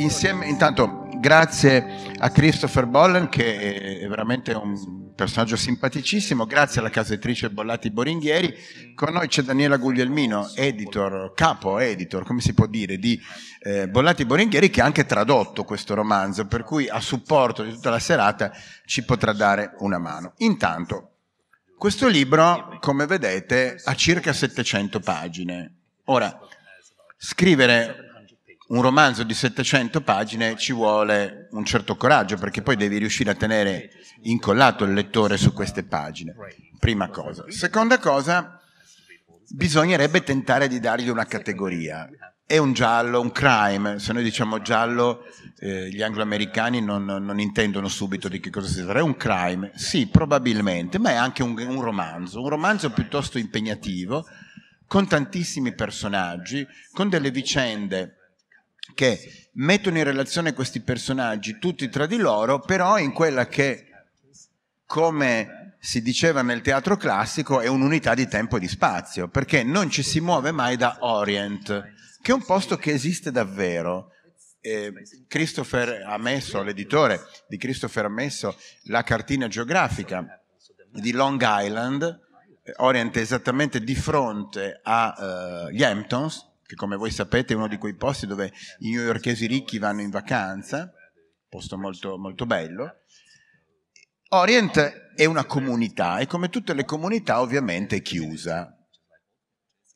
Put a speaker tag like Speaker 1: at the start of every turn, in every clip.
Speaker 1: insieme, intanto grazie a Christopher Bollen che è veramente un personaggio simpaticissimo, grazie alla casa editrice Bollati Boringhieri, con noi c'è Daniela Guglielmino, editor, capo editor, come si può dire, di eh, Bollati Boringhieri che ha anche tradotto questo romanzo, per cui a supporto di tutta la serata ci potrà dare una mano. Intanto, questo libro, come vedete, ha circa 700 pagine. Ora, scrivere un romanzo di 700 pagine ci vuole un certo coraggio perché poi devi riuscire a tenere incollato il lettore su queste pagine. Prima cosa. Seconda cosa, bisognerebbe tentare di dargli una categoria. È un giallo, un crime. Se noi diciamo giallo, eh, gli angloamericani non, non, intendono subito di che cosa si tratta. È un crime, sì, probabilmente, ma è anche un, un romanzo, un romanzo piuttosto impegnativo, con tantissimi personaggi, con delle vicende che mettono in relazione questi personaggi tutti tra di loro, però in quella che, come si diceva nel teatro classico, è un'unità di tempo e di spazio, perché non ci si muove mai da Orient, che è un posto che esiste davvero. Eh, Christopher ha messo, l'editore di Christopher ha messo la cartina geografica di Long Island, eh, Orient è esattamente di fronte agli eh, uh, Hamptons, che come voi sapete è uno di quei posti dove i newyorkesi ricchi vanno in vacanza, posto molto, molto bello. Orient è una comunità e come tutte le comunità ovviamente è chiusa.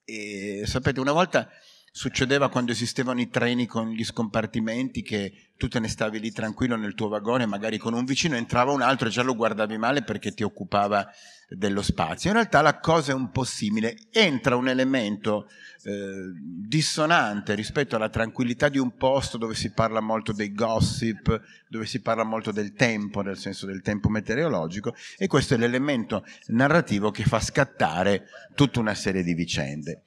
Speaker 1: E, sapete, una volta succedeva quando esistevano i treni con gli scompartimenti che tu te ne stavi lì tranquillo nel tuo vagone, magari con un vicino entrava un altro e già lo guardavi male perché ti occupava dello spazio. In realtà la cosa è un po' simile, entra un elemento eh, dissonante rispetto alla tranquillità di un posto dove si parla molto dei gossip, dove si parla molto del tempo, nel senso del tempo meteorologico, e questo è l'elemento narrativo che fa scattare tutta una serie di vicende.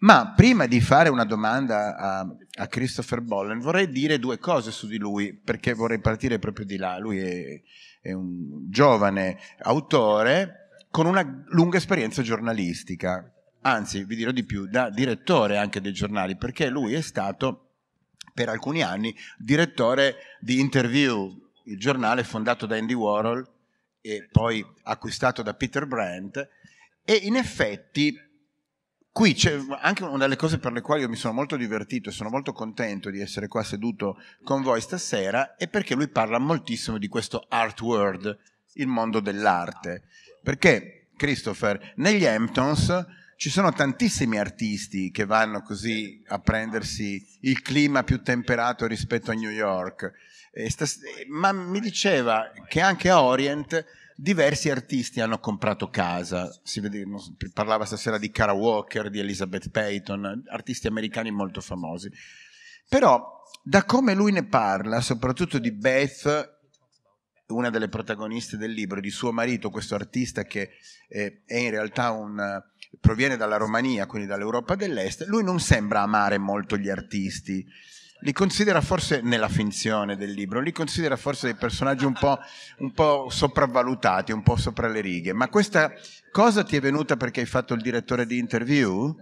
Speaker 1: Ma prima di fare una domanda a, a, Christopher Bollen, vorrei dire due cose su di lui, perché vorrei partire proprio di là. Lui è, è un giovane autore con una lunga esperienza giornalistica, anzi vi dirò di più, da direttore anche dei giornali, perché lui è stato per alcuni anni direttore di Interview, il giornale fondato da Andy Warhol e poi acquistato da Peter Brandt, e in effetti qui c'è anche una delle cose per le quali io mi sono molto divertito e sono molto contento di essere qua seduto con voi stasera è perché lui parla moltissimo di questo art world, il mondo dell'arte. Perché, Christopher, negli Hamptons ci sono tantissimi artisti che vanno così a prendersi il clima più temperato rispetto a New York, ma mi diceva che anche a Orient diversi artisti hanno comprato casa, si vede, parlava stasera di Cara Walker, di Elizabeth Payton, artisti americani molto famosi. Però da come lui ne parla, soprattutto di Beth, una delle protagoniste del libro, di suo marito, questo artista che eh, è in realtà un proviene dalla Romania, quindi dall'Europa dell'Est, lui non sembra amare molto gli artisti li considera forse nella finzione del libro, li considera forse dei personaggi un po', un po', sopravvalutati, un po' sopra le righe, ma questa cosa ti è venuta perché hai fatto il direttore di interview?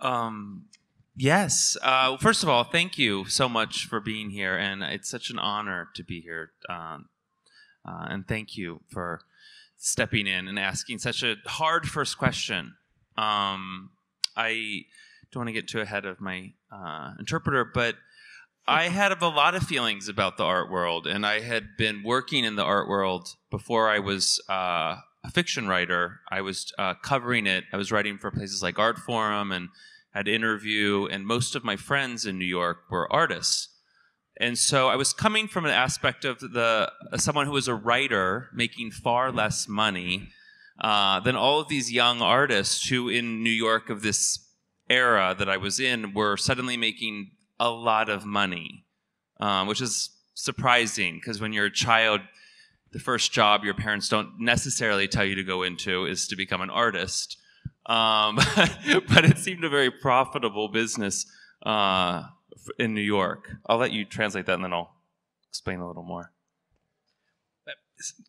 Speaker 2: Um, yes, uh, first of all, thank you so much for being here, and it's such an honor to be here. Uh, uh, and thank you for stepping in and asking such a hard first question. Um, I. don't want to get too ahead of my uh, interpreter, but I had a lot of feelings about the art world, and I had been working in the art world before I was uh, a fiction writer. I was uh, covering it. I was writing for places like Art Forum and had interview, and most of my friends in New York were artists. And so I was coming from an aspect of the uh, someone who was a writer making far less money uh, than all of these young artists who in New York of this era that I was in were suddenly making a lot of money, um, which is surprising because when you're a child, the first job your parents don't necessarily tell you to go into is to become an artist. Um, but it seemed a very profitable business uh, in New York. I'll let you translate that and then I'll explain a little more.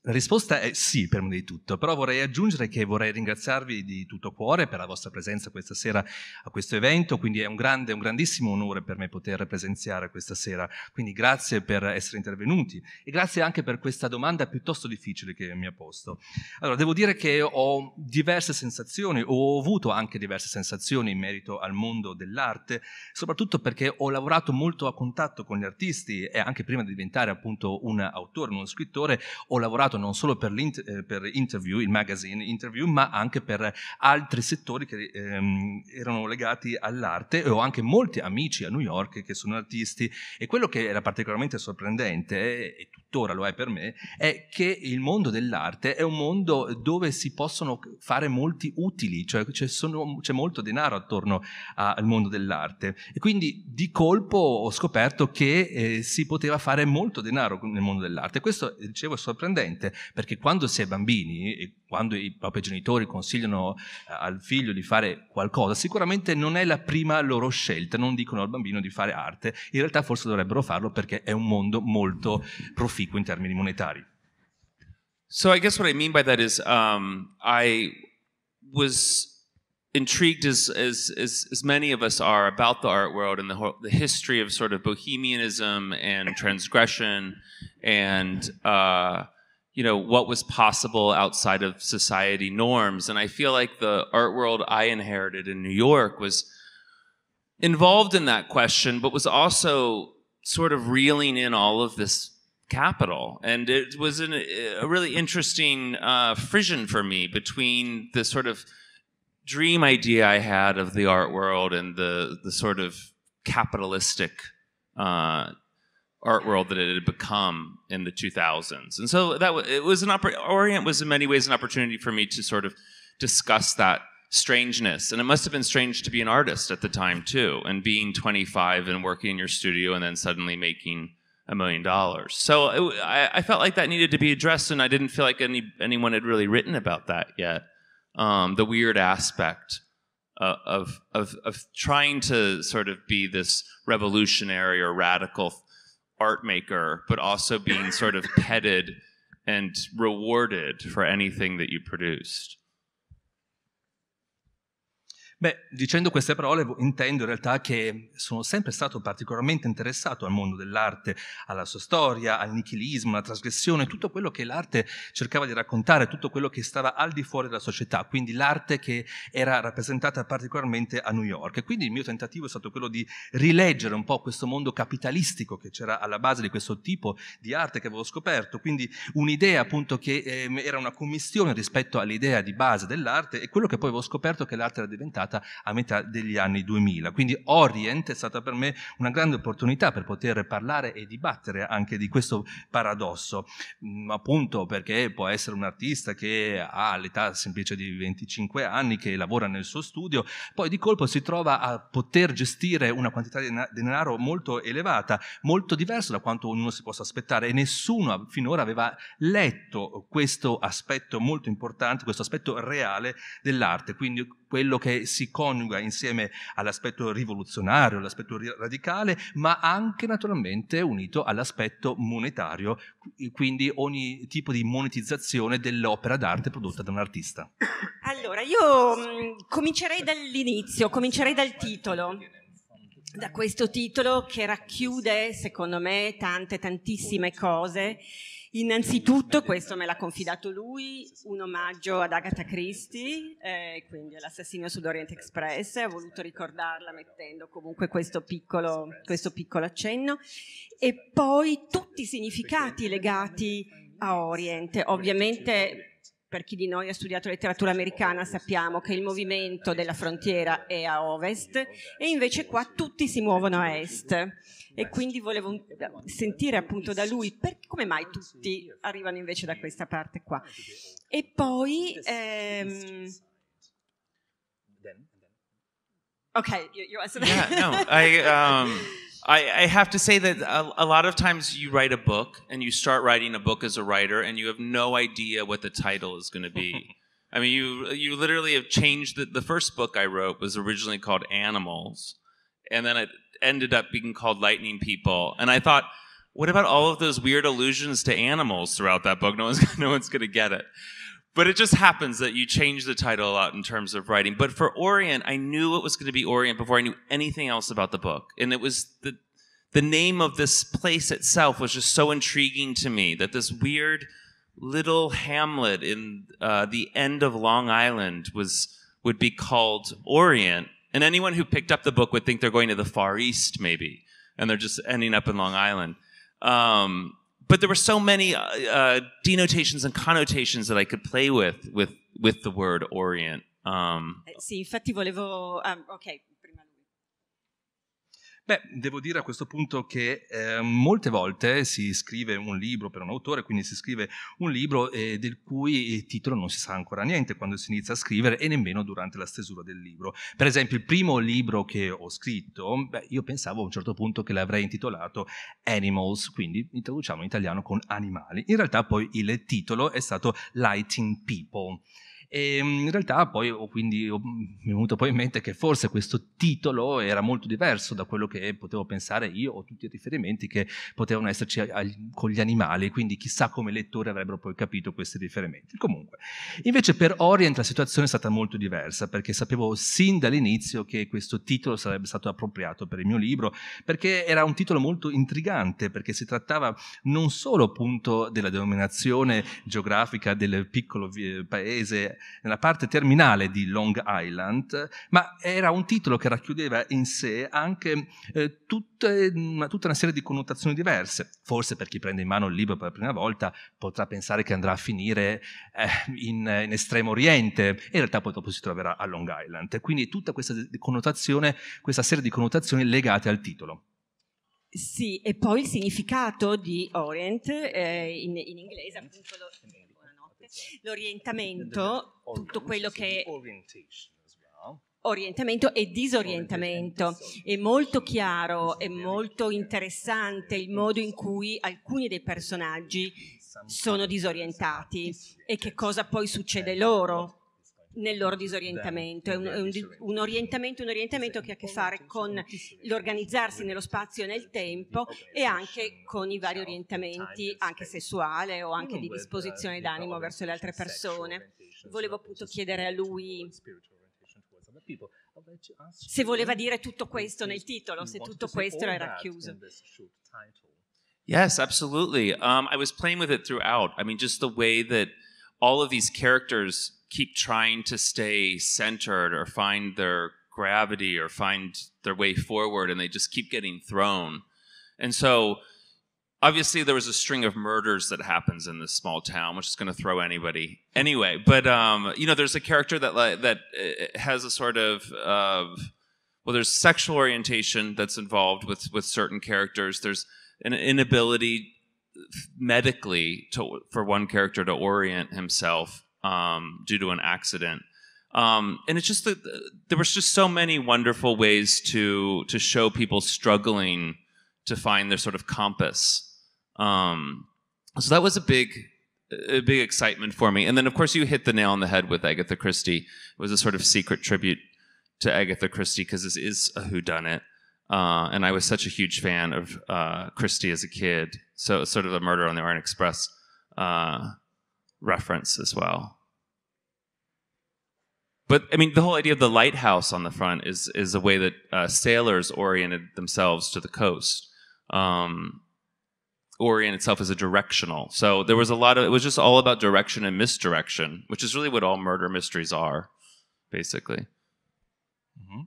Speaker 3: La risposta è sì per me di tutto, però vorrei aggiungere che vorrei ringraziarvi di tutto cuore per la vostra presenza questa sera a questo evento, quindi è un, grande, un grandissimo onore per me poter presenziare questa sera, quindi grazie per essere intervenuti e grazie anche per questa domanda piuttosto difficile che mi ha posto. Allora, devo dire che ho diverse sensazioni, ho avuto anche diverse sensazioni in merito al mondo dell'arte, soprattutto perché ho lavorato molto a contatto con gli artisti e anche prima di diventare appunto un autore, uno scrittore, ho ho lavorato non solo per, eh, per, Interview, il magazine Interview, ma anche per altri settori che ehm, erano legati all'arte e ho anche molti amici a New York che sono artisti e quello che era particolarmente sorprendente è, tutto tuttora lo è per me, è che il mondo dell'arte è un mondo dove si possono fare molti utili, cioè c'è, sono, c'è molto denaro attorno a, al mondo dell'arte. E quindi di colpo ho scoperto che eh, si poteva fare molto denaro nel mondo dell'arte. Questo, eh, dicevo, è sorprendente, perché quando si è bambini, quando i propri genitori consigliano eh, al figlio di fare qualcosa, sicuramente non è la prima loro scelta, non dicono al bambino di fare arte, in realtà forse dovrebbero farlo perché è un mondo molto proficuo in termini monetari.
Speaker 2: So I guess what I mean by that is um, I was intrigued as, as, as, as, many of us are about the art world and the, whole, the history of sort of bohemianism and transgression and uh, you know what was possible outside of society norms and i feel like the art world i inherited in new york was involved in that question but was also sort of reeling in all of this capital and it was an, a really interesting uh, frisson for me between the sort of dream idea i had of the art world and the, the sort of capitalistic uh, art world that it had become in the 2000s. And so that it was an oppor- Orient was in many ways an opportunity for me to sort of discuss that strangeness. And it must have been strange to be an artist at the time too, and being 25 and working in your studio and then suddenly making a million dollars. So it, I, I, felt like that needed to be addressed, and I didn't feel like any anyone had really written about that yet. Um, the weird aspect uh, of, of, of trying to sort of be this revolutionary or radical art maker, but also being sort of petted and rewarded for anything that you produced?
Speaker 3: Beh, dicendo queste parole intendo in realtà che sono sempre stato particolarmente interessato al mondo dell'arte, alla sua storia, al nichilismo, alla trasgressione, tutto quello che l'arte cercava di raccontare, tutto quello che stava al di fuori della società, quindi l'arte che era rappresentata particolarmente a New York. E quindi il mio tentativo è stato quello di rileggere un po' questo mondo capitalistico che c'era alla base di questo tipo di arte che avevo scoperto, quindi un'idea appunto che eh, era una commissione rispetto all'idea di base dell'arte e quello che poi avevo scoperto che l'arte era diventata iniziata a metà degli anni 2000. Quindi Orient è stata per me una grande opportunità per poter parlare e dibattere anche di questo paradosso, mm, appunto perché può essere un artista che ha l'età semplice di 25 anni, che lavora nel suo studio, poi di colpo si trova a poter gestire una quantità di denaro molto elevata, molto diversa da quanto uno si possa aspettare e nessuno finora aveva letto questo aspetto molto importante, questo aspetto reale dell'arte. Quindi quello che si coniuga insieme all'aspetto rivoluzionario, all'aspetto radicale, ma anche naturalmente unito all'aspetto monetario, quindi ogni tipo di monetizzazione dell'opera d'arte prodotta da un artista.
Speaker 4: Allora, io comincerei dall'inizio, comincerei dal titolo da questo titolo che racchiude, secondo me, tante, tantissime cose Innanzitutto, questo me l'ha confidato lui, un omaggio ad Agatha Christie, eh, quindi all'assassinio sull'Orient Express, ho voluto ricordarla mettendo comunque questo piccolo, questo piccolo accenno, e poi tutti i significati legati a Oriente, ovviamente per chi di noi ha studiato letteratura americana sappiamo che il movimento della frontiera è a ovest e invece qua tutti si muovono a est e quindi volevo sentire appunto da lui per, come mai tutti arrivano invece da questa parte qua. E poi... Ehm, ok, you, you answer. Yeah, no, I,
Speaker 2: um... I, I, have to say that a, a, lot of times you write a book and you start writing a book as a writer and you have no idea what the title is going to be. I mean, you you literally have changed the, the first book I wrote was originally called Animals, and then it ended up being called Lightning People. And I thought, what about all of those weird allusions to animals throughout that book? No one's no one's going to get it. But it just happens that you change the title a lot in terms of writing. But for Orient, I knew it was going to be Orient before I knew anything else about the book. And it was the the name of this place itself was just so intriguing to me that this weird little hamlet in uh, the end of Long Island was would be called Orient. And anyone who picked up the book would think they're going to the Far East, maybe, and they're just ending up in Long Island. Um, but there were so many uh, uh, denotations and connotations that I could play with with with the word Orient. Um,
Speaker 4: eh, sì, infatti volevo. Um, ok,
Speaker 3: Beh, devo dire a questo punto che eh, molte volte si scrive un libro per un autore, quindi si scrive un libro eh, del cui eh, titolo non si sa ancora niente quando si inizia a scrivere e nemmeno durante la stesura del libro. Per esempio, il primo libro che ho scritto, beh, io pensavo a un certo punto che l'avrei intitolato Animals, quindi introduciamo in italiano con animali. In realtà poi il titolo è stato Lighting People. E ehm, in realtà poi ho quindi ho, mm, mi è venuto poi in mente che forse questo titolo era molto diverso da quello che potevo pensare io o tutti i riferimenti che potevano esserci agli, con gli animali, quindi chissà come lettori avrebbero poi capito questi riferimenti. Comunque, invece per Orient la situazione è stata molto diversa perché sapevo sin dall'inizio che questo titolo sarebbe stato appropriato per il mio libro perché era un titolo molto intrigante perché si trattava non solo appunto della denominazione geografica del piccolo paese nella parte terminale di Long Island, ma era un titolo che racchiudeva in sé anche eh, tutte, una, mm, tutta una serie di connotazioni diverse. Forse per chi prende in mano il libro per la prima volta potrà pensare che andrà a finire eh, in, in, Estremo Oriente, e in realtà poi dopo si troverà a Long Island. Quindi tutta questa, questa serie di connotazioni legate al titolo.
Speaker 4: Sì, e poi il significato di Orient eh, in, in, inglese appunto lo, L'orientamento, tutto quello che orientamento e disorientamento. È molto chiaro, e molto interessante il modo in cui alcuni dei personaggi sono disorientati e che cosa poi succede loro nel loro disorientamento. È un, è un, un orientamento, un orientamento che ha a che fare con l'organizzarsi nello spazio e nel tempo e anche con i vari orientamenti, anche sessuale o anche di disposizione d'animo verso le altre persone. Volevo appunto chiedere a lui oh,
Speaker 3: ah, se voleva eh. dire tutto questo nel titolo, se tutto questo era chiuso.
Speaker 2: Yes, absolutely. Um, I was playing with it throughout. I mean, just the way that all of these characters keep trying to stay centered or find their gravity or find their way forward and they just keep getting thrown. And so obviously there was a string of murders that happens in this small town which is going to throw anybody anyway but um, you know there's a character that like, that uh, has a sort of uh, well there's sexual orientation that's involved with with certain characters there's an inability medically to for one character to orient himself um, due to an accident. Um, and it's just that uh, there was just so many wonderful ways to to show people struggling to find their sort of compass. Um, so that was a big a big excitement for me. And then of course you hit the nail on the head with Agatha Christie. It was a sort of secret tribute to Agatha Christie because this is a whodunit. Uh, and I was such a huge fan of uh, Christie as a kid, so it was sort of a Murder on the Orient Express uh, reference as well. But I mean, the whole idea of the lighthouse on the front is is a way that uh, sailors oriented themselves to the coast. Um, Orient itself as a directional, so there was a lot of it was just all about direction and misdirection, which is really what all murder mysteries are, basically. Mm -hmm.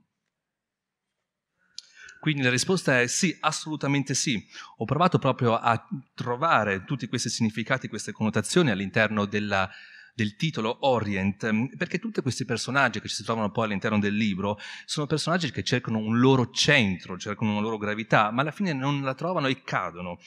Speaker 3: Quindi la risposta è sì, assolutamente sì. Ho provato proprio a trovare tutti questi significati, queste connotazioni all'interno della, del titolo Orient, mm, perché tutti questi personaggi che ci si trovano poi all'interno del libro sono personaggi che cercano un loro centro, cercano una loro gravità, ma alla fine non la trovano e cadono.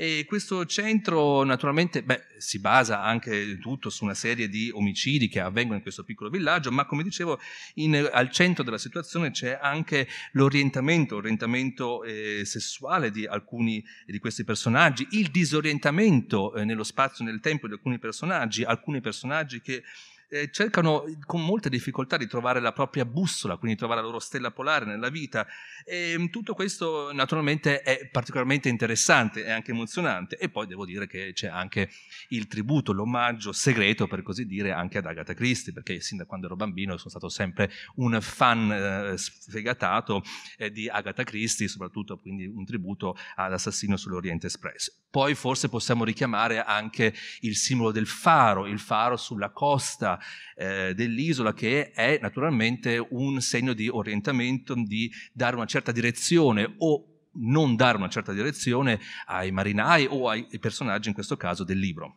Speaker 3: E questo centro naturalmente beh, si basa anche tutto su una serie di omicidi che avvengono in questo piccolo villaggio, ma come dicevo in, al centro della situazione c'è anche l'orientamento, l'orientamento eh, sessuale di alcuni di questi personaggi, il disorientamento eh, nello spazio e nel tempo di alcuni personaggi, alcuni personaggi che eh, cercano eh, con molta difficoltà di trovare la propria bussola, quindi trovare la loro stella polare nella vita. E ehm, tutto questo naturalmente è particolarmente interessante e anche emozionante. E poi devo dire che c'è anche il tributo, l'omaggio segreto, per così dire, anche ad Agatha Christie, perché sin da quando ero bambino sono stato sempre un fan eh, sfegatato eh, di Agatha Christie, soprattutto quindi un tributo all'assassino sull'Oriente Express. Poi forse possiamo richiamare anche il simbolo del faro, il faro sulla costa eh, dell'isola, che è naturalmente un segno di orientamento, di dare una certa direzione o non dare una certa direzione ai marinai o ai personaggi, in questo caso, del libro.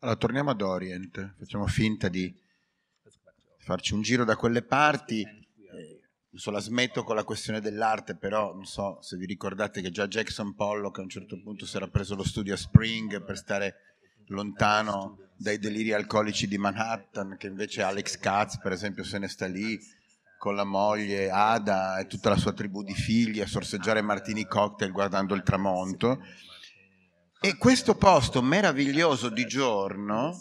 Speaker 1: Allora, torniamo ad Orient, facciamo finta di farci un giro da quelle parti. Eh, adesso la smetto con la questione dell'arte, però non so se vi ricordate che già Jackson Pollock a un certo punto si era preso lo studio a Spring per stare lontano dai deliri alcolici di Manhattan, che invece Alex Katz, per esempio, se ne sta lì con la moglie Ada e tutta la sua tribù di figli a sorseggiare martini cocktail guardando il tramonto. E questo posto meraviglioso di giorno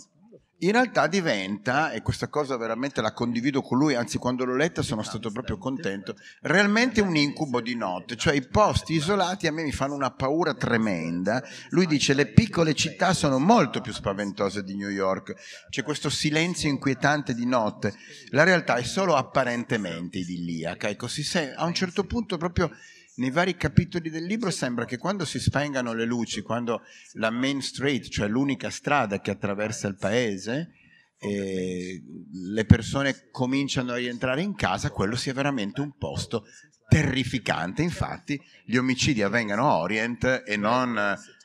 Speaker 1: in realtà diventa, e questa cosa veramente la condivido con lui, anzi quando l'ho letta sono stato proprio contento, realmente un incubo di notte, cioè i posti isolati a me mi fanno una paura tremenda. Lui dice le piccole città sono molto più spaventose di New York, c'è questo silenzio inquietante di notte, la realtà è solo apparentemente idilliaca, ecco, si sente, a un certo punto proprio nei vari capitoli del libro sembra che quando si spengano le luci, quando la main street, cioè l'unica strada che attraversa il paese, eh, le persone cominciano a rientrare in casa, quello sia veramente un posto terrificante. Infatti, gli omicidi avvengano a Orient e non,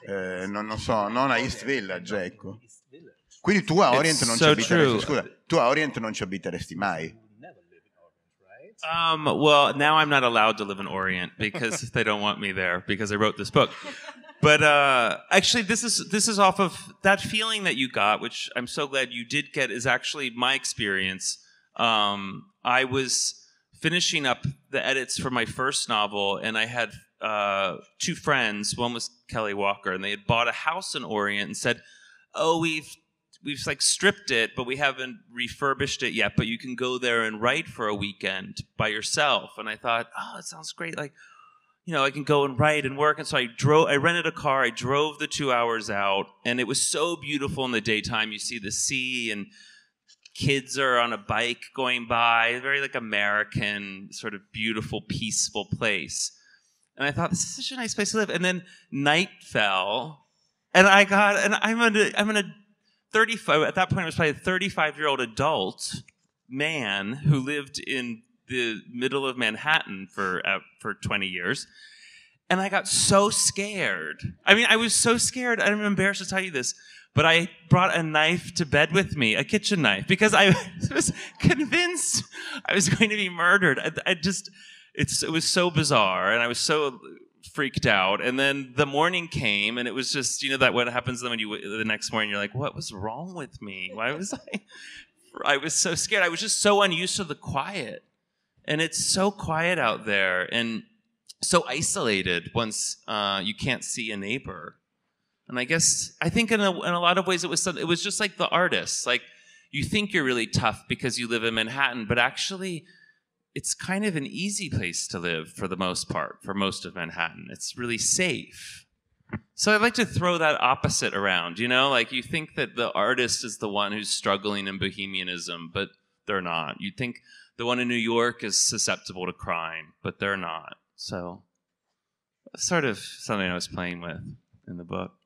Speaker 1: eh, non, non, so, non a East Village. Ecco. Quindi tu a Orient non ci abiteresti, scusa, tu a Orient non ci abiteresti mai.
Speaker 2: Um, well, now I'm not allowed to live in Orient because they don't want me there because I wrote this book. But uh, actually, this is this is off of that feeling that you got, which I'm so glad you did get. Is actually my experience. Um, I was finishing up the edits for my first novel, and I had uh, two friends. One was Kelly Walker, and they had bought a house in Orient and said, "Oh, we've we've like stripped it, but we haven't refurbished it yet. But you can go there and write for a weekend by yourself. And I thought, oh, it sounds great. Like, you know, I can go and write and work. And so I drove. I rented a car. I drove the two hours out, and it was so beautiful in the daytime. You see the sea, and kids are on a bike going by. Very like American, sort of beautiful, peaceful place. And I thought this is such a nice place to live. And then night fell, and I got and I'm an I'm an 35, at that point, I was probably a 35 year old adult man who lived in the middle of Manhattan for, uh, for 20 years. And I got so scared. I mean, I was so scared. I'm embarrassed to tell you this, but I brought a knife to bed with me, a kitchen knife, because I was convinced I was going to be murdered. I, I just, it was so bizarre, and I was so freaked out. And then the morning came, and it was just you know that what happens then when you the next morning you're like, what was wrong with me? Why was I? I was so scared. I was just so unused to the quiet, and it's so quiet out there, and so isolated. Once uh, you can't see a neighbor, and I guess I think in a, in a lot of ways it was it was just like the artists, like you think you're really tough because you live in Manhattan, but actually it's kind of an easy place to live for the most part, for most of Manhattan. It's really safe. So I like to throw that opposite around, you know? Like you think that the artist is the one who's struggling in bohemianism, but they're not. You think the one in New York is susceptible to crime, but they're not. So sort of something I was playing with in the book.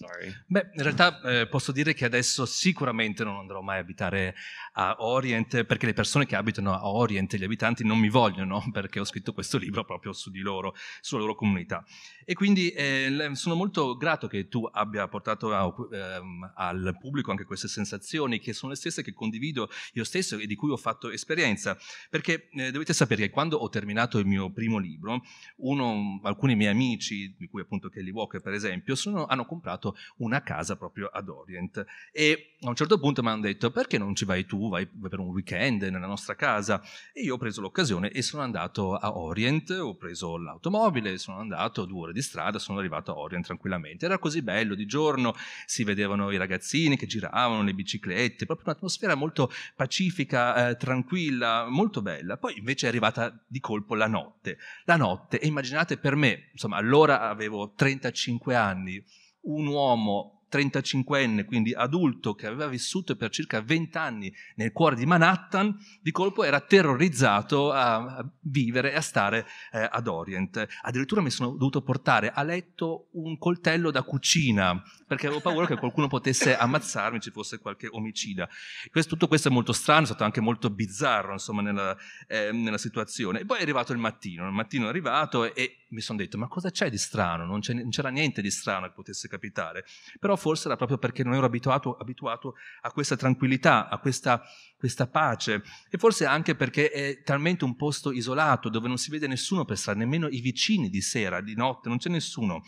Speaker 2: Sorry.
Speaker 3: Beh, in realtà eh, posso dire che adesso sicuramente non andrò mai a abitare a Orient perché le persone che abitano a Orient, gli abitanti, non mi vogliono perché ho scritto questo libro proprio su di loro, sulla loro comunità. E quindi eh, sono molto grato che tu abbia portato a, ehm, al pubblico anche queste sensazioni che sono le stesse che condivido io stesso e di cui ho fatto esperienza. Perché eh, dovete sapere che quando ho terminato il mio primo libro, uno, alcuni miei amici, di cui appunto Kelly Walker per esempio, sono, hanno comprato comprato una casa proprio ad Orient. E a un certo punto mi hanno detto perché non ci vai tu, vai per un weekend nella nostra casa? E io ho preso l'occasione e sono andato a Orient, ho preso l'automobile, sono andato due ore di strada, sono arrivato a Orient tranquillamente. Era così bello, di giorno si vedevano i ragazzini che giravano, le biciclette, proprio un'atmosfera molto pacifica, eh, tranquilla, molto bella. Poi invece è arrivata di colpo la notte. La notte, e immaginate per me, insomma allora avevo 35 anni, un uomo 35enne, quindi adulto, che aveva vissuto per circa 20 anni nel cuore di Manhattan, di colpo era terrorizzato a vivere e a stare eh, ad Orient. Addirittura mi sono dovuto portare a letto un coltello da cucina, perché avevo paura che qualcuno potesse ammazzarmi, ci fosse qualche omicida. Questo, tutto questo è molto strano, è stato anche molto bizzarro, insomma, nella, eh, nella situazione. E poi è arrivato il mattino, il mattino è arrivato e mi sono detto, ma cosa c'è di strano? Non, non, c'era niente di strano che potesse capitare, però forse era proprio perché non ero abituato, abituato a questa tranquillità, a questa, questa, pace e forse anche perché è talmente un posto isolato dove non si vede nessuno per strada, nemmeno i vicini di sera, di notte, non c'è nessuno.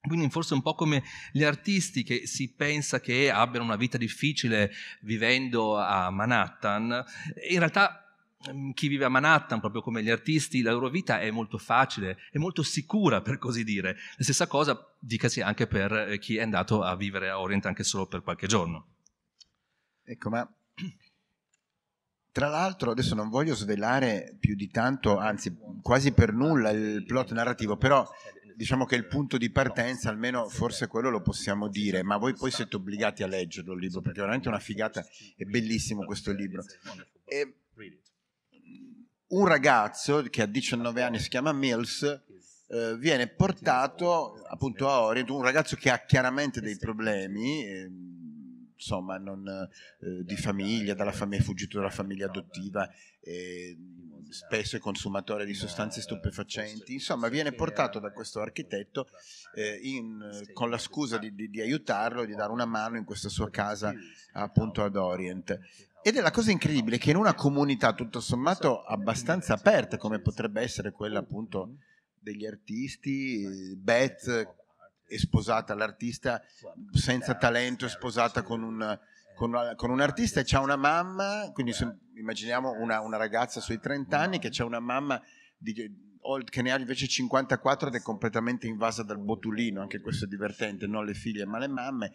Speaker 3: Quindi forse un po' come gli artisti che si pensa che abbiano una vita difficile vivendo a Manhattan, in realtà Ehm, chi vive a Manhattan, proprio come gli artisti, la loro vita è molto facile, è molto sicura per così dire. La stessa cosa dicasi anche per eh, chi è andato a vivere a Orient anche solo per qualche giorno.
Speaker 1: Ecco, ma tra l'altro adesso non voglio svelare più di tanto, anzi quasi per nulla il plot narrativo, però diciamo che il punto di partenza, almeno forse quello lo possiamo dire, ma voi poi siete obbligati a leggerlo il libro, perché è veramente una figata, è bellissimo questo libro. E un ragazzo che ha 19 anni si chiama Mills eh, viene portato appunto a Orient, un ragazzo che ha chiaramente dei problemi. Eh, insomma, non, eh, di famiglia, dalla famiglia, è fuggito dalla famiglia adottiva, ehm, spesso è consumatore di sostanze stupefacenti, insomma viene portato da questo architetto eh, in, con la scusa di, di, di, aiutarlo, di dare una mano in questa sua casa appunto ad Orient. Ed è la cosa incredibile che in una comunità tutto sommato abbastanza aperta, come potrebbe essere quella appunto degli artisti, Beth è sposata l'artista senza talento, è sposata con un, con, con un artista e ha una mamma, quindi se, immaginiamo una, una, ragazza sui 30 anni che ha una mamma di, che ne ha invece 54 ed è completamente invasa dal botulino, anche questo è divertente, non le figlie ma le mamme.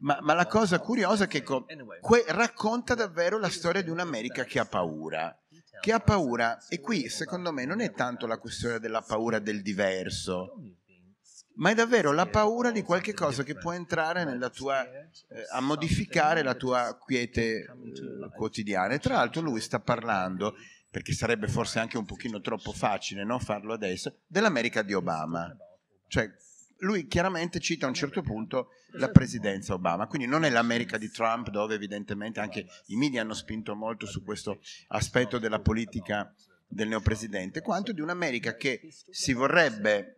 Speaker 1: Ma, ma la cosa curiosa è che co- que- racconta davvero la storia di un'America che ha paura. Che ha paura, e qui secondo me non è tanto la questione della paura del diverso, ma è davvero la paura di qualche cosa che può entrare nella tua, eh, a modificare la tua quiete eh, quotidiana. E tra l'altro lui sta parlando perché sarebbe forse anche un pochino troppo facile no, farlo adesso, dell'America di Obama. Cioè, lui chiaramente cita a un certo punto la presidenza Obama, quindi non è l'America di Trump dove evidentemente anche i media hanno spinto molto su questo aspetto della politica del neopresidente, quanto di un'America che si vorrebbe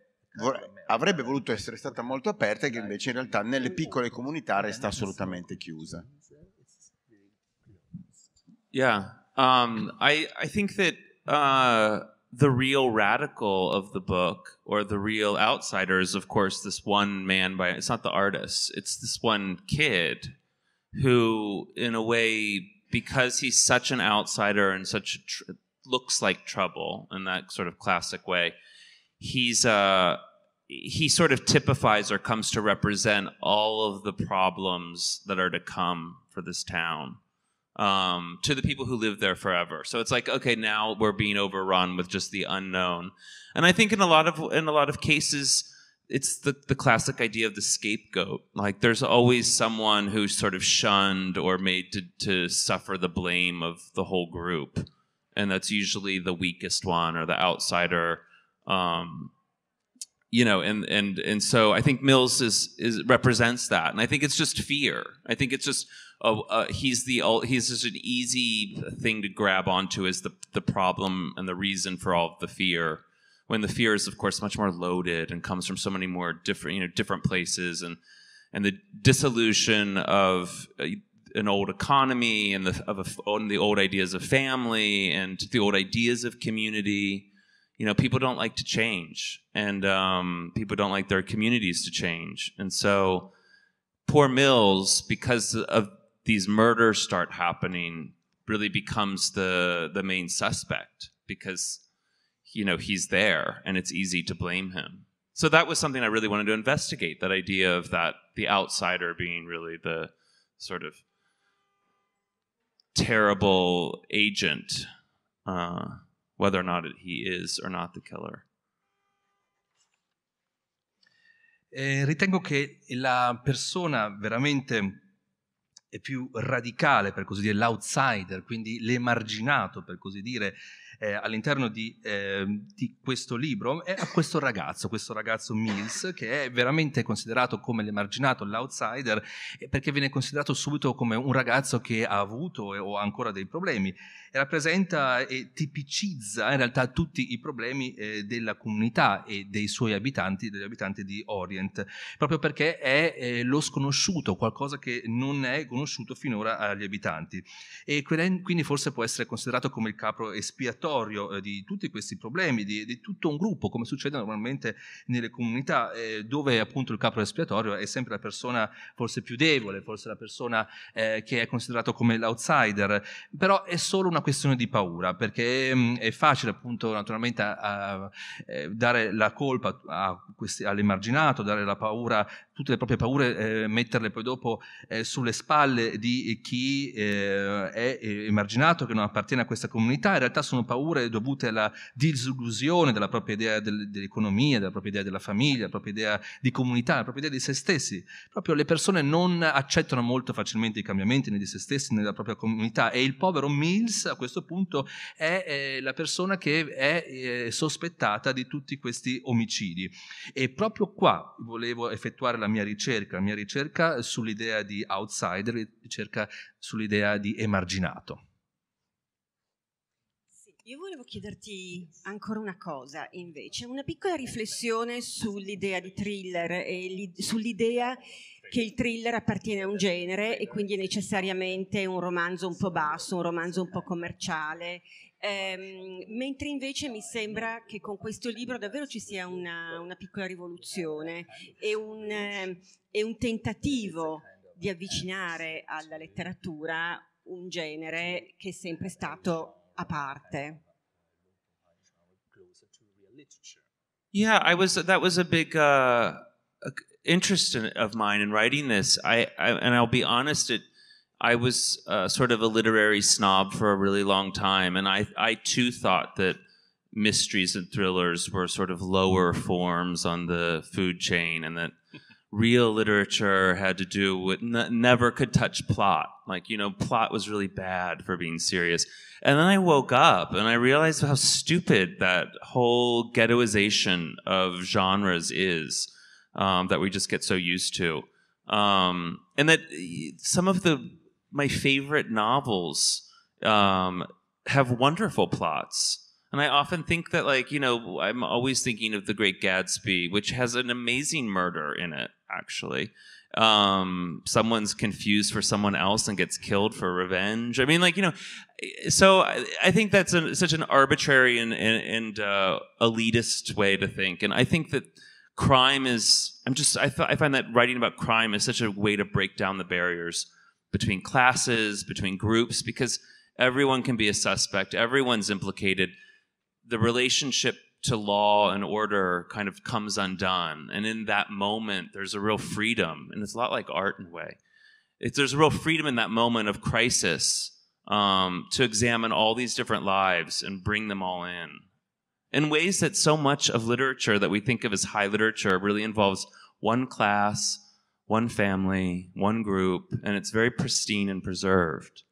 Speaker 1: avrebbe voluto essere stata molto aperta e che invece in realtà nelle piccole comunità resta
Speaker 2: assolutamente chiusa. Yeah, Um, I I think that uh, the real radical of the book, or the real outsider, is of course this one man. By it's not the artist; it's this one kid who, in a way, because he's such an outsider and such tr- looks like trouble in that sort of classic way, he's uh he sort of typifies or comes to represent all of the problems that are to come for this town um, to the people who live there forever. So it's like, okay, now we're being overrun with just the unknown. And I think in a lot of in a lot of cases, it's the, the classic idea of the scapegoat. Like there's always someone who's sort of shunned or made to, to suffer the blame of the whole group. And that's usually the weakest one or the outsider. Um, you know, and and and so I think Mills is is represents that. And I think it's just fear. I think it's just uh, he's the he's just an easy thing to grab onto as the the problem and the reason for all of the fear. When the fear is, of course, much more loaded and comes from so many more different you know different places and and the dissolution of uh, an old economy and the of a, and the old ideas of family and the old ideas of community. You know, people don't like to change, and um, people don't like their communities to change, and so poor Mills, because of these murders start happening really becomes the the main suspect because you know he's there and it's easy to blame him so that was something i really wanted to investigate that idea of that the outsider being really the sort of terrible agent uh, whether or not he is or not the killer
Speaker 3: eh, ritengo che la persona veramente è più radicale, per così dire, l'outsider, quindi l'emarginato, per così dire, eh, all'interno di, eh, di, questo libro, è a questo ragazzo, questo ragazzo Mills, che è veramente considerato come l'emarginato, l'outsider, eh, perché viene considerato subito come un ragazzo che ha avuto o ha ancora dei problemi rappresenta e tipicizza in realtà tutti i problemi eh, della comunità e dei suoi abitanti, degli abitanti di Orient, proprio perché è eh, lo sconosciuto, qualcosa che non è conosciuto finora agli abitanti. E quindi forse può essere considerato come il capro espiatorio eh, di tutti questi problemi, di, di, tutto un gruppo, come succede normalmente nelle comunità, eh, dove appunto il capro espiatorio è sempre la persona forse più debole, forse la persona eh, che è considerato come l'outsider, però è solo una una questione di paura, perché mm, è facile appunto naturalmente a, a, a eh, dare la colpa questi, all'emarginato, dare la paura tutte le proprie paure eh, metterle poi dopo eh, sulle spalle di chi eh, è eh, emarginato, che non appartiene a questa comunità, in realtà sono paure dovute alla disillusione della propria idea del, dell'economia, della propria idea della famiglia, della propria idea di comunità, della propria idea di se stessi. Proprio le persone non accettano molto facilmente i cambiamenti né di se stessi né della propria comunità e il povero Mills a questo punto è eh, la persona che è eh, sospettata di tutti questi omicidi. E proprio qua volevo effettuare la mia ricerca, la mia ricerca sull'idea di outsider, ricerca sull'idea di emarginato.
Speaker 4: Io volevo chiederti ancora una cosa, invece, una piccola riflessione sull'idea di thriller e sull'idea che il thriller appartiene a un genere e quindi è necessariamente un romanzo un po' basso, un romanzo un po' commerciale Ehm, mentre invece mi sembra che con questo libro davvero ci sia una, una piccola rivoluzione e un, e un tentativo di avvicinare alla letteratura un genere che è sempre stato a parte.
Speaker 2: Yeah, I was that was a big uh, interest in, of mine in writing this. I, I, and I'll be honest, it I was uh, sort of a literary snob for a really long time, and I, I too thought that mysteries and thrillers were sort of lower forms on the food chain, and that real literature had to do with n- never could touch plot. Like, you know, plot was really bad for being serious. And then I woke up and I realized how stupid that whole ghettoization of genres is um, that we just get so used to. Um, and that some of the my favorite novels um, have wonderful plots. And I often think that, like, you know, I'm always thinking of The Great Gatsby, which has an amazing murder in it, actually. Um, someone's confused for someone else and gets killed for revenge. I mean, like, you know, so I, I think that's such an arbitrary and, and, and uh, elitist way to think. And I think that crime is, I'm just, I, I find that writing about crime is such a way to break down the barriers between classes, between groups, because everyone can be a suspect, everyone's implicated. The relationship to law and order kind of comes undone. And in that moment, there's a real freedom, and it's a lot like art in a way. It's, there's a real freedom in that moment of crisis um, to examine all these different lives and bring them all in in ways that so much of literature that we think of as high literature really involves one class one family, one group, and it's very pristine and preserved.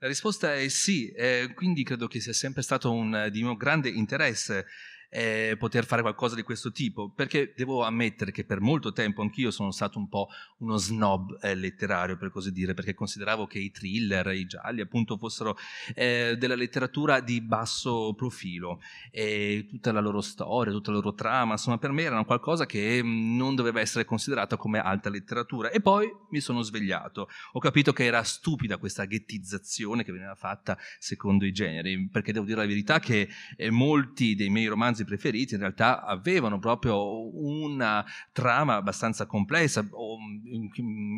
Speaker 3: La risposta è sì, eh, quindi credo che sia sempre stato un, eh, di un grande interesse eh, poter fare qualcosa di questo tipo, perché devo ammettere che per molto tempo anch'io sono stato un po' uno snob eh, letterario, per così dire, perché consideravo che i thriller, i gialli, appunto, fossero eh, della letteratura di basso profilo e tutta la loro storia, tutta la loro trama, insomma, per me erano qualcosa che mm, non doveva essere considerata come alta letteratura. E poi mi sono svegliato, ho capito che era stupida questa ghettizzazione che veniva fatta secondo i generi, perché devo dire la verità che eh, molti dei miei romanzi romanzi preferiti in realtà avevano proprio una trama abbastanza complessa, o,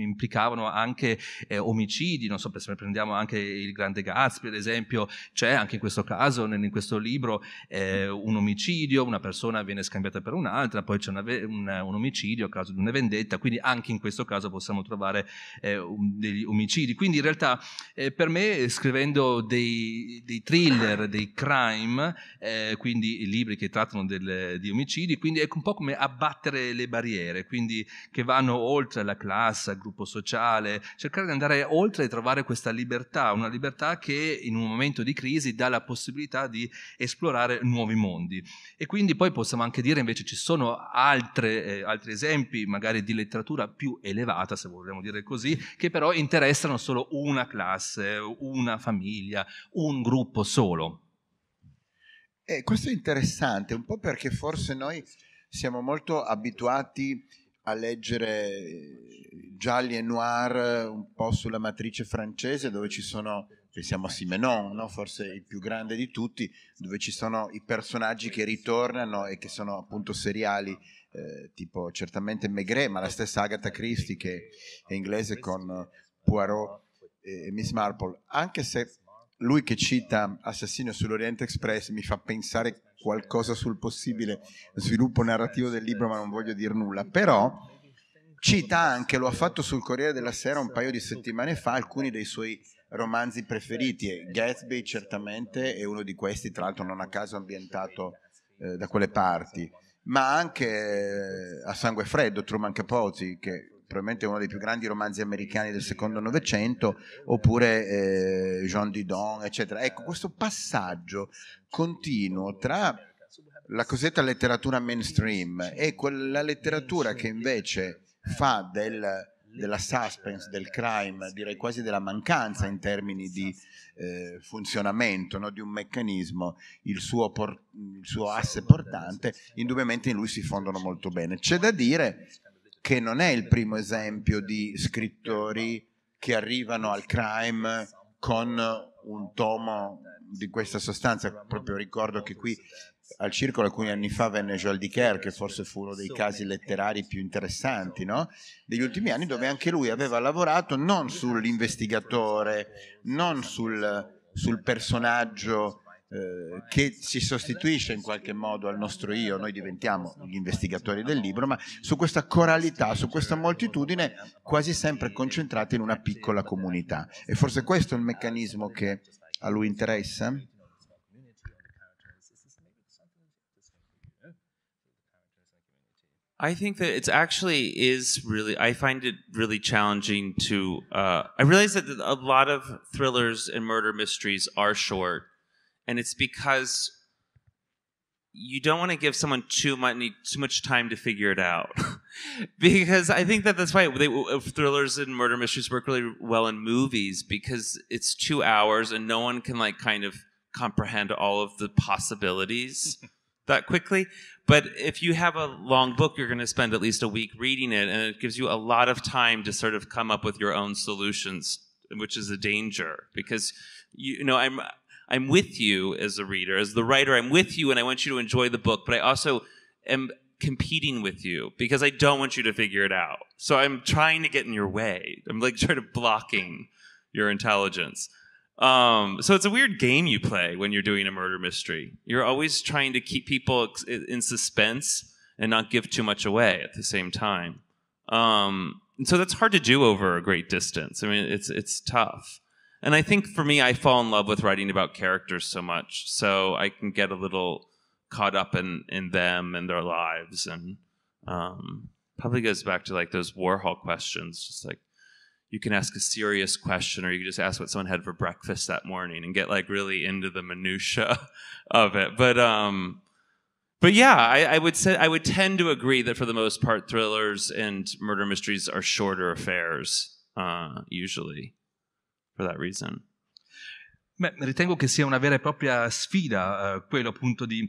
Speaker 3: implicavano anche eh, omicidi, non so, se prendiamo anche il Grande Gatsby, ad esempio, c'è anche in questo caso, in questo libro, eh, un omicidio, una persona viene scambiata per un'altra, poi c'è una, un, un, omicidio a causa di una vendetta, quindi anche in questo caso possiamo trovare eh, um, degli omicidi. Quindi in realtà eh, per me scrivendo dei, dei thriller, dei crime, eh, quindi libri che trattano del, di omicidi, quindi è un po' come abbattere le barriere, quindi che vanno oltre la classe, il gruppo sociale, cercare di andare oltre e trovare questa libertà, una libertà che in un momento di crisi dà la possibilità di esplorare nuovi mondi. E quindi poi possiamo anche dire invece ci sono altre, eh, altri esempi, magari di letteratura più elevata, se vogliamo dire così, che però interessano solo una classe, una famiglia, un gruppo solo.
Speaker 1: Eh, questo è interessante, un po' perché forse noi siamo molto abituati a leggere eh, gialli e noir eh, un po' sulla matrice francese dove ci sono, pensiamo a Simenon, no? forse il più grande di tutti, dove ci sono i personaggi che ritornano e che sono appunto seriali, eh, tipo certamente Maigret, ma la stessa Agatha Christie che è inglese con Poirot e Miss Marple, anche se lui che cita Assassino sull'Oriente Express mi fa pensare qualcosa sul possibile sviluppo narrativo del libro, ma non voglio dire nulla. Però cita anche, lo ha fatto sul Corriere della Sera un paio di settimane fa, alcuni dei suoi romanzi preferiti e Gatsby certamente è uno di questi, tra l'altro non a caso ambientato eh, da quelle parti, ma anche eh, A Sangue Freddo, Truman Capozzi, che probabilmente uno dei più grandi romanzi americani del secondo novecento, oppure eh, Jean Didon, eccetera. Ecco, questo passaggio continuo tra la cosiddetta letteratura mainstream e quella letteratura che invece fa del, della suspense, del crime, direi quasi della mancanza in termini di eh, funzionamento no? di un meccanismo, il suo, por- il suo asse portante, indubbiamente in lui si fondono molto bene. C'è da dire che non è il primo esempio di scrittori che arrivano al crime con un tomo di questa sostanza. Proprio ricordo che qui al circolo alcuni anni fa venne Joel Dicker, che forse fu uno dei casi letterari più interessanti no? degli ultimi anni, dove anche lui aveva lavorato non sull'investigatore, non sul, sul personaggio eh, che si sostituisce in qualche modo al nostro io, noi diventiamo gli investigatori del libro, ma su questa coralità, su questa moltitudine quasi sempre concentrata in una piccola comunità. E forse questo è il meccanismo che a lui interessa?
Speaker 2: I think that it's actually is really. I find it really challenging to. Uh, I realize that a lot of thrillers and murder mysteries are short, and it's because you don't want to give someone too much too much time to figure it out, because I think that that's why they, thrillers and murder mysteries work really well in movies because it's two hours and no one can like kind of comprehend all of the possibilities that quickly. But if you have a long book, you're going to spend at least a week reading it, and it gives you a lot of time to sort of come up with your own solutions, which is a danger because you, you know I'm I'm with you as a reader, as the writer. I'm with you and I want you to enjoy the book, but I also am competing with you because I don't want you to figure it out. So I'm trying to get in your way. I'm like sort of blocking your intelligence. Um, so it's a weird game you play when you're doing a murder mystery. You're always trying to keep people in suspense and not give too much away at the same time. Um, and so that's hard to do over a great distance. I mean, it's it's tough. And I think for me, I fall in love with writing about characters so much, so I can get a little caught up in in them and their lives, and um, probably goes back to like those Warhol questions, just like you can ask a serious question or you can just ask what someone had for breakfast that morning and get like really into the minutia of it but um but yeah I, I, would say i would tend to agree that for the most part thrillers and murder mysteries are shorter affairs uh usually for that reason.
Speaker 3: Beh, ritengo che sia una vera e propria sfida eh, quello appunto di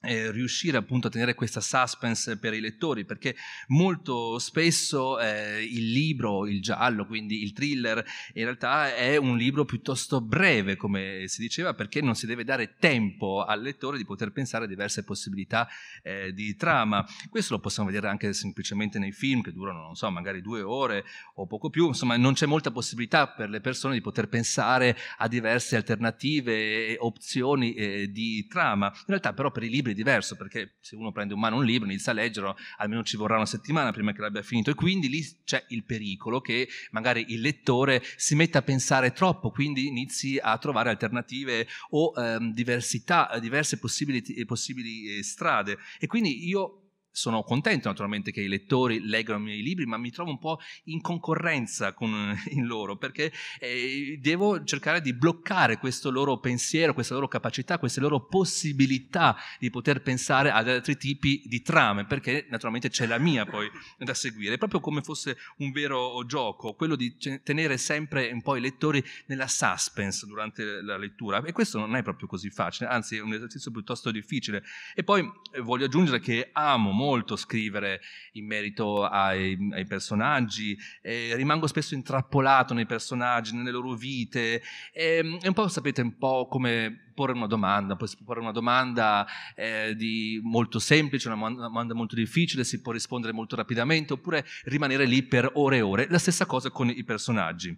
Speaker 3: eh, riuscire appunto a tenere questa suspense per i lettori perché molto spesso eh, il libro, il giallo, quindi il thriller in realtà è un libro piuttosto breve come si diceva perché non si deve dare tempo al lettore di poter pensare a diverse possibilità eh, di trama. Questo lo possiamo vedere anche semplicemente nei film che durano non so magari due ore o poco più, insomma non c'è molta possibilità per le persone di poter pensare a diverse alternative e opzioni eh, di trama. In realtà però per i libri libri è diverso, perché se uno prende in mano un libro, inizia a leggerlo, almeno ci vorrà una settimana prima che l'abbia finito e quindi lì c'è il pericolo che magari il lettore si metta a pensare troppo, quindi inizi a trovare alternative o ehm, diversità, diverse possibili, possibili eh, strade. E quindi io sono contento naturalmente che i lettori leggano i miei libri, ma mi trovo un po' in concorrenza con eh, in loro perché eh, devo cercare di bloccare questo loro pensiero, questa loro capacità, queste loro possibilità di poter pensare ad altri tipi di trame, perché naturalmente c'è la mia poi da seguire, È proprio come fosse un vero gioco, quello di tenere sempre un po' i lettori nella suspense durante la lettura e questo non è proprio così facile, anzi è un esercizio piuttosto difficile. E poi eh, voglio aggiungere che amo molto scrivere in merito ai, ai personaggi, eh, rimango spesso intrappolato nei personaggi, nelle loro vite, e, mm, e un po' sapete un po' come porre una domanda, può porre una domanda eh, di molto semplice, una domanda molto difficile, si può rispondere molto rapidamente, oppure rimanere lì per ore e ore. La stessa cosa con i personaggi.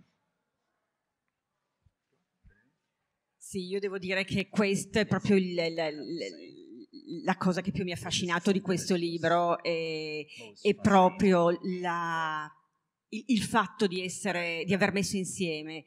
Speaker 4: Sì, io devo dire che questo è proprio il, il, il la cosa che più mi ha affascinato di questo libro è, è proprio la, il, il, fatto di, essere, di aver messo insieme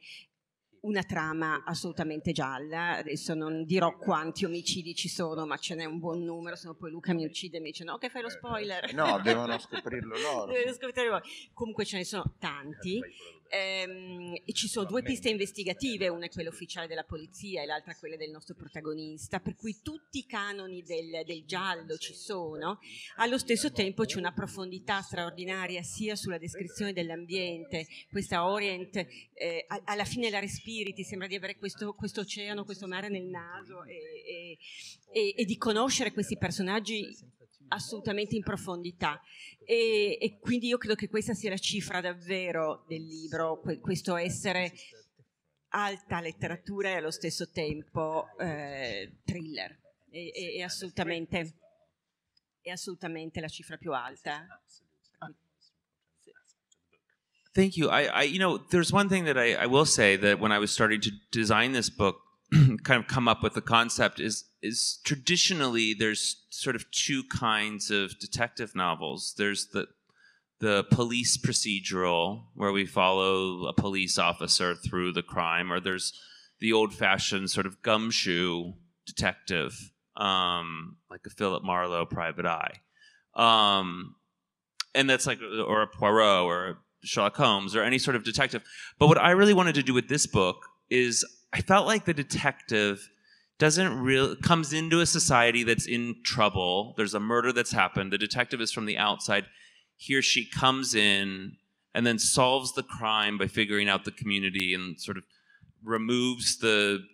Speaker 4: una trama assolutamente gialla. Adesso non dirò quanti omicidi ci sono, ma ce n'è un buon numero, se no poi Luca mi uccide e mi dice no che fai lo eh, eh, spoiler. No, devono
Speaker 1: scoprirlo loro.
Speaker 4: Devono scoprirlo loro. Comunque ce ne sono tanti ehm, ci sono due piste investigative, una è quella ufficiale della polizia e l'altra quella del nostro protagonista, per cui tutti i canoni del, del giallo ci sono, allo stesso tempo c'è una profondità straordinaria sia sulla descrizione dell'ambiente, questa Orient, eh, alla fine la respiri, sembra di avere questo, questo oceano, questo mare nel naso e, e, e, e di conoscere questi personaggi assolutamente in profondità e, e, quindi io credo che questa sia la cifra davvero del libro, questo essere alta letteratura e allo stesso tempo eh, thriller, è, è, assolutamente, è assolutamente la cifra più alta.
Speaker 2: Thank you. I, I, you know, there's one thing that I, I will say that when I was starting to design this book, kind of come up with the concept is is traditionally there's sort of two kinds of detective novels. There's the the police procedural where we follow a police officer through the crime, or there's the old-fashioned sort of gumshoe detective, um, like a Philip Marlowe Private Eye, um, and that's like or a Poirot or a Sherlock Holmes or any sort of detective. But what I really wanted to do with this book is I felt like the detective doesn't really comes into a society that's in trouble. There's a murder that's happened. The detective is from the outside. He or she comes in and then solves the crime by figuring out the community and sort of removes the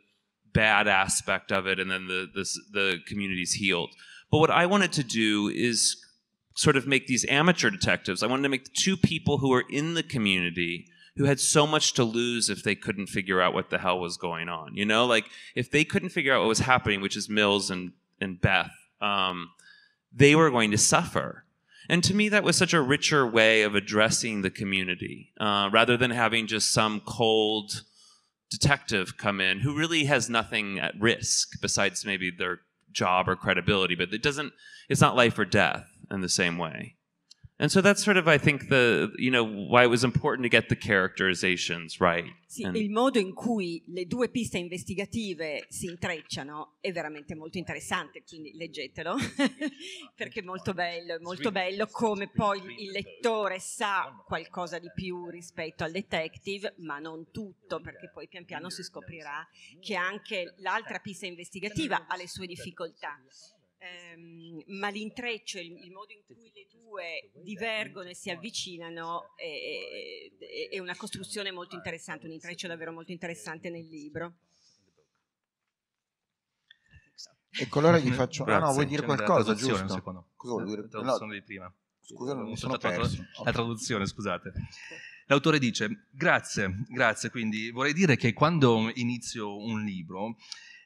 Speaker 2: bad aspect of it, and then the the, the community's healed. But what I wanted to do is sort of make these amateur detectives. I wanted to make the two people who are in the community who had so much to lose if they couldn't figure out what the hell was going on. You know, like if they couldn't figure out what was happening, which is Mills and and Beth, um, they were going to suffer. And to me, that was such a richer way of addressing the community, uh, rather than having just some cold detective come in who really has nothing at risk besides maybe their job or credibility, but it doesn't. It's not life or death in the same way. And so that's sort of, I think, the, you know, why it was important to get the characterizations right. Sì, And... il
Speaker 4: modo in cui le due piste investigative si intrecciano è veramente molto interessante, quindi leggetelo, perché è molto bello, è molto bello come poi il eh. lettore sa qualcosa di più rispetto al detective, ma non tutto, perché poi pian piano si scoprirà che anche l'altra pista investigativa ha le sue difficoltà ehm, ma l'intreccio, il, il, modo in cui le due divergono e si avvicinano è, eh, eh, è, è una costruzione molto interessante, un intreccio davvero molto interessante nel libro.
Speaker 1: Ecco, allora gli faccio. Grazie, ah, no, vuoi dire qualcosa? Giusto? Un Cosa vuol dire? La traduzione no. di prima. Scusa, non mi sono perso. La
Speaker 3: traduzione, scusate. L'autore dice: Grazie, grazie. Quindi vorrei dire che quando inizio un libro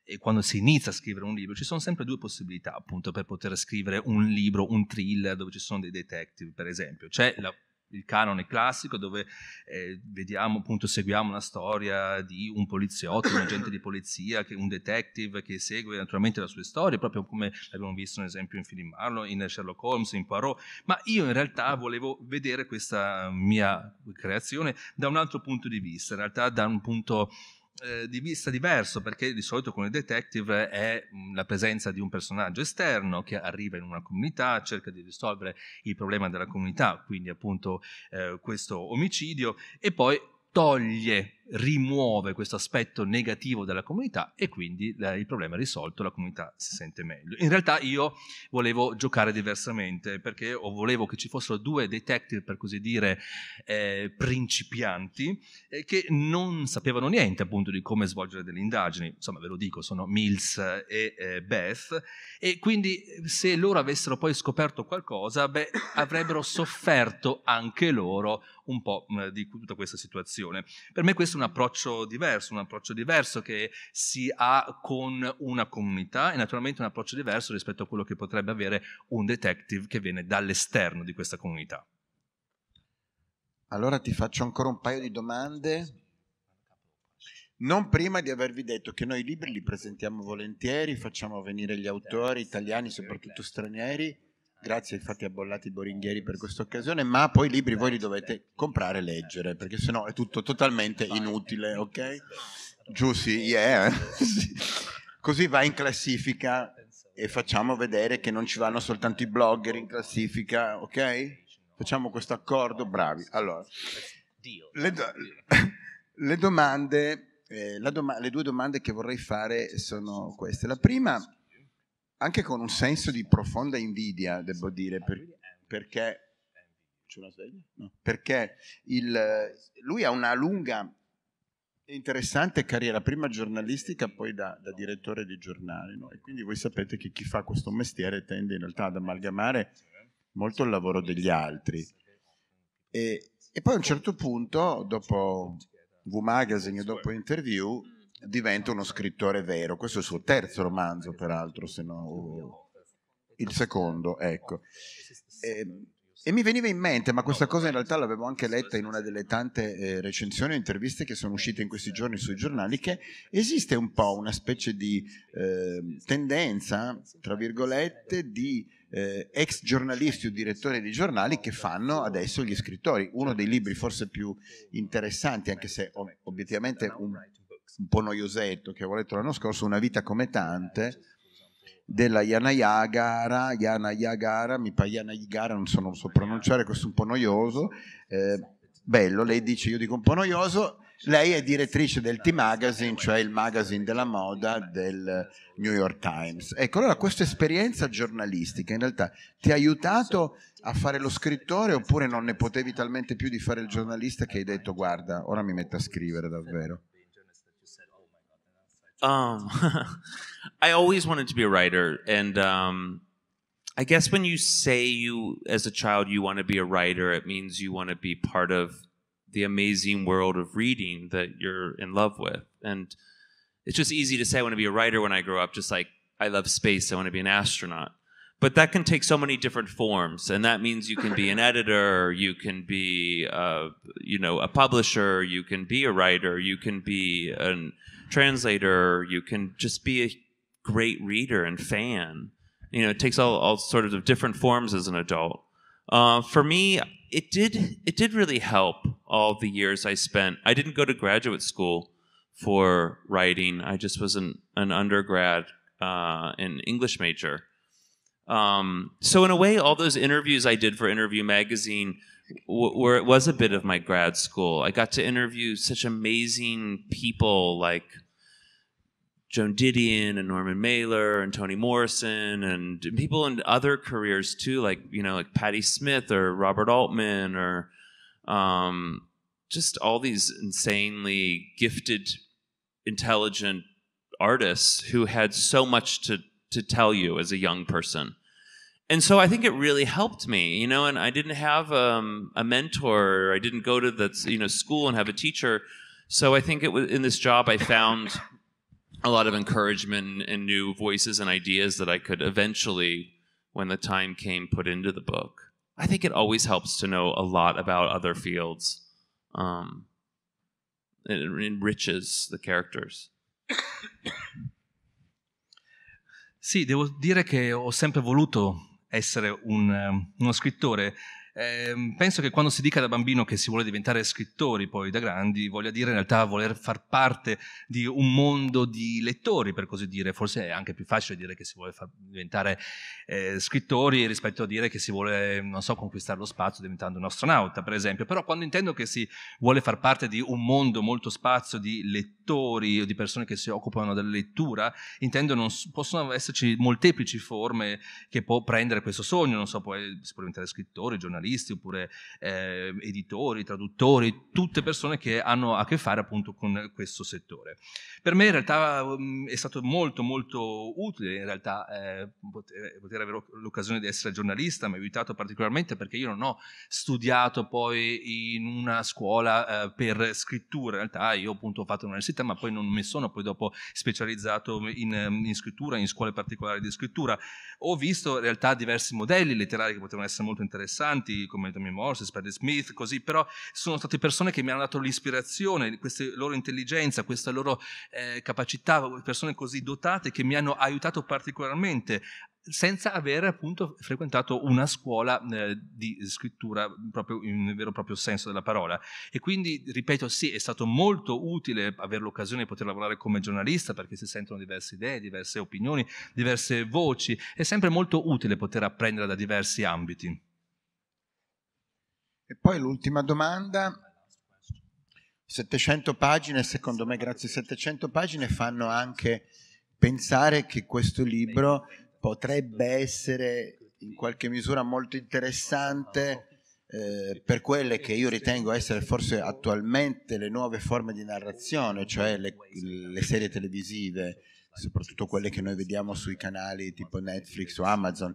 Speaker 3: e quando si inizia a scrivere un libro ci sono sempre due possibilità appunto per poter scrivere un libro, un thriller dove ci sono dei detective per esempio. C'è la il canone classico dove eh, vediamo appunto seguiamo la storia di un poliziotto, un agente di polizia, che, un detective che segue naturalmente la sua storia, proprio come abbiamo visto ad esempio in Philip Marlowe, in Sherlock Holmes, in Poirot, ma io in realtà volevo vedere questa mia creazione da un altro punto di vista, in realtà da un punto eh, di vista diverso perché di solito con il detective è mm, la presenza di un personaggio esterno che arriva in una comunità, cerca di risolvere il problema della comunità, quindi appunto eh, questo omicidio e poi toglie, rimuove questo aspetto negativo della comunità e quindi il problema è risolto, la comunità si sente meglio. In realtà io volevo giocare diversamente perché volevo che ci fossero due detective, per così dire, eh, principianti eh, che non sapevano niente appunto di come svolgere delle indagini, insomma ve lo dico, sono Mills e eh, Beth e quindi se loro avessero poi scoperto qualcosa, beh, avrebbero sofferto anche loro un po' di tutta questa situazione. Per me questo è un approccio diverso, un approccio diverso che si ha con una comunità e naturalmente un approccio diverso rispetto a quello che potrebbe avere un detective che viene dall'esterno di questa comunità.
Speaker 1: Allora ti faccio ancora un paio di domande. Non prima di avervi detto che noi libri li presentiamo volentieri, facciamo venire gli autori italiani, soprattutto stranieri Grazie infatti a Bollati Boringhieri per questa occasione, ma poi i libri voi li dovete comprare e leggere, perché sennò è tutto totalmente inutile, ok? Giù sì, yeah. Così va in classifica e facciamo vedere che non ci vanno soltanto i blogger in classifica, ok? Facciamo questo accordo, bravi. Allora, le, do- le domande, eh, doma- le due domande che vorrei fare sono queste. La prima anche con un senso di profonda invidia, devo dire, per, perché Perché il, lui ha una lunga e interessante carriera, prima giornalistica, poi da, da direttore di giornali. No? E quindi voi sapete che chi fa questo mestiere tende in realtà ad amalgamare molto il lavoro degli altri. E, e poi a un certo punto, dopo V Magazine e dopo interview, diventa uno scrittore vero. Questo è il suo terzo romanzo, peraltro, se no... Il secondo, ecco. E, ehm, e mi veniva in mente, ma questa cosa in realtà l'avevo anche letta in una delle tante eh, recensioni e interviste che sono uscite in questi giorni sui giornali, che esiste un po' una specie di eh, tendenza, tra virgolette, di eh, ex giornalisti o direttori di giornali che fanno adesso gli scrittori. Uno dei libri forse più interessanti, anche se obiettivamente un un po' noiosetto che avevo letto l'anno scorso, Una vita come tante, eh, della Yana Yagara, mi pare Yana Yagara, non so, non so pronunciare, questo è un po' noioso, eh, bello, lei dice io dico un po' noioso, lei è direttrice del T-Magazine, cioè il magazine della moda del New York Times. Ecco, allora questa esperienza giornalistica in realtà ti ha aiutato a fare lo scrittore oppure non ne potevi talmente più di fare il giornalista che hai detto guarda, ora mi metto a scrivere davvero?
Speaker 2: Um, I always wanted to be a writer, and um, I guess when you say you, as a child, you want to be a writer, it means you want to be part of the amazing world of reading that you're in love with. And it's just easy to say I want to be a writer when I grow up, just like I love space, I want to be an astronaut. But that can take so many different forms, and that means you can be an editor, you can be, uh, you know, a publisher, you can be a writer, you can be an translator, you can just be a great reader and fan. You know, it takes all, all sort of different forms as an adult. Uh, for me, it did it did really help all the years I spent. I didn't go to graduate school for writing. I just was an, an undergrad uh, an English major. Um, so in a way, all those interviews I did for Interview Magazine where it was a bit of my grad school. I got to interview such amazing people like Joan Didion and Norman Mailer and Toni Morrison and people in other careers too, like you know, like Patti Smith or Robert Altman or um, just all these insanely gifted, intelligent artists who had so much to to tell you as a young person and so I think it really helped me, you know. And I didn't have um, a mentor. I didn't go to the you know school and have a teacher. So I think it was in this job I found a lot of encouragement and new voices and ideas that I could eventually, when the time came, put into the book. I think it always helps to know a lot about other fields. Um, it enriches the characters. Sì, devo dire
Speaker 3: che ho sempre voluto essere un, ehm, uno scrittore eh, penso che quando si dica da bambino che si vuole diventare scrittori poi da grandi, voglia dire in realtà voler far parte di un mondo di lettori, per così dire, forse è anche più facile dire che si vuole diventare eh, scrittori rispetto a dire che si vuole, non so, conquistare lo spazio diventando un astronauta, per esempio, però quando intendo che si vuole far parte di un mondo molto spazio di lettori o di persone che si occupano della lettura, intendo non, possono esserci molteplici forme che può prendere questo sogno, non so, può, eh, si può diventare scrittore, giornalista, giornalisti oppure eh, editori, traduttori, tutte persone che hanno a che fare appunto con questo settore. Per me in realtà uhm, è stato molto molto utile in realtà eh, poter, avere l'occasione di essere giornalista, mi ha aiutato particolarmente perché io non ho studiato poi in una scuola eh, per scrittura, in realtà io appunto ho fatto un'università ma poi non mi sono poi dopo specializzato in, ehm, in scrittura, in scuole particolari di scrittura. Ho visto in realtà diversi modelli letterari che potevano essere molto interessanti, artisti come Tommy Morse, Sperry Smith, così, però sono state persone che mi hanno dato l'ispirazione, questa loro intelligenza, questa loro eh, capacità, persone così dotate che mi hanno aiutato particolarmente senza aver appunto frequentato una scuola eh, di scrittura proprio in vero e proprio senso della parola. E quindi, ripeto, sì, è stato molto utile avere l'occasione di poter lavorare come giornalista perché si sentono diverse idee, diverse opinioni, diverse voci. È sempre molto utile poter apprendere da diversi ambiti.
Speaker 1: E poi l'ultima domanda, 700 pagine, secondo me grazie, 700 pagine fanno anche pensare che questo libro potrebbe essere in qualche misura molto interessante eh, per quelle che io ritengo essere forse attualmente le nuove forme di narrazione, cioè le, le serie televisive, soprattutto quelle che noi vediamo sui canali tipo Netflix o Amazon,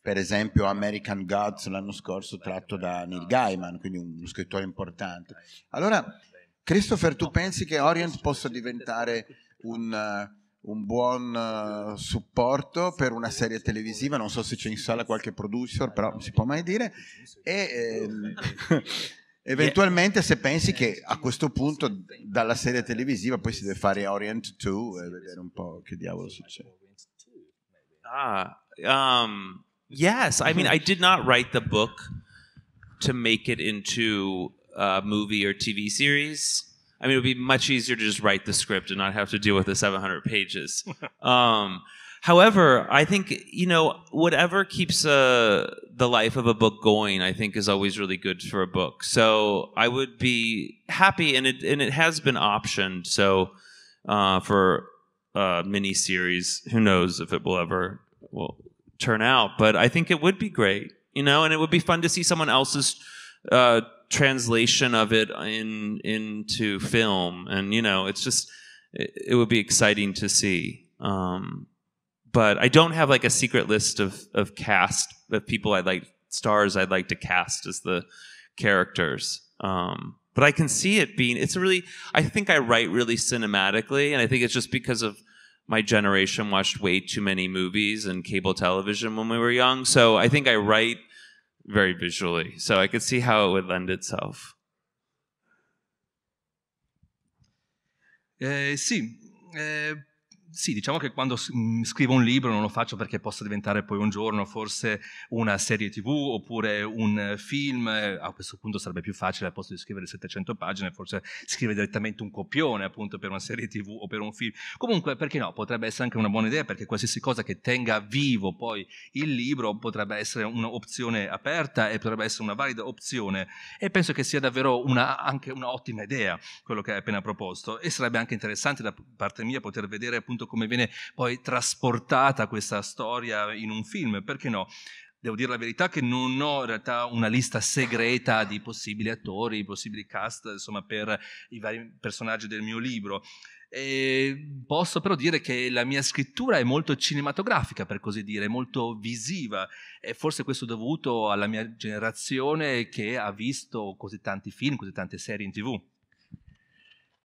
Speaker 1: per esempio American Gods l'anno scorso tratto da Neil Gaiman, quindi uno scrittore importante. Allora, Christopher, tu pensi che Orient possa diventare un, un buon eh, supporto per una serie televisiva? Non so se c'è in sala qualche producer, però non si può mai dire. E, eh, Eventualmente se pensi che a questo punto dalla serie televisiva poi si deve fare Orient 2 e vedere un po' che diavolo succede.
Speaker 2: Ah, um, yes. I mean, mm-hmm. I did not write the book to make it into a movie or TV series. I mean, it would be much easier to just write the script and not have to deal with the 700 pages. Um, however, I think you know whatever keeps uh, the life of a book going, I think, is always really good for a book. So I would be happy, and it and it has been optioned. So uh, for uh, mini series. Who knows if it will ever will turn out? But I think it would be great, you know, and it would be fun to see someone else's uh, translation of it in into film. And you know, it's just it, it would be exciting to see. Um, but I don't have like a secret list of of cast of people I'd like stars I'd like to cast as the characters. Um, but I can see it being. It's really. I think I write really cinematically, and I think it's just because of my generation watched way too many movies and cable television when we were young. So I think I write very visually. So I could see how it would lend itself.
Speaker 3: Eh, sì, eh, sì, diciamo che quando mm, scrivo un libro non lo faccio perché possa diventare poi un giorno forse una serie tv oppure un film, eh, a questo punto sarebbe più facile al posto di scrivere 700 pagine, forse scrivere direttamente un copione appunto per una serie tv o per un film. Comunque, perché no, potrebbe essere anche una buona idea perché qualsiasi cosa che tenga vivo poi il libro potrebbe essere un'opzione aperta e potrebbe essere una valida opzione e penso che sia davvero una, anche un'ottima idea quello che hai appena proposto e sarebbe anche interessante da parte mia poter vedere appunto come viene poi trasportata questa storia in un film, perché no? Devo dire la verità che non ho in realtà una lista segreta di possibili attori, possibili cast, insomma, per i vari personaggi del mio libro. E posso però dire che la mia scrittura è molto cinematografica, per così dire, molto visiva e forse questo è dovuto alla mia generazione che ha visto così tanti film, così tante serie in tv.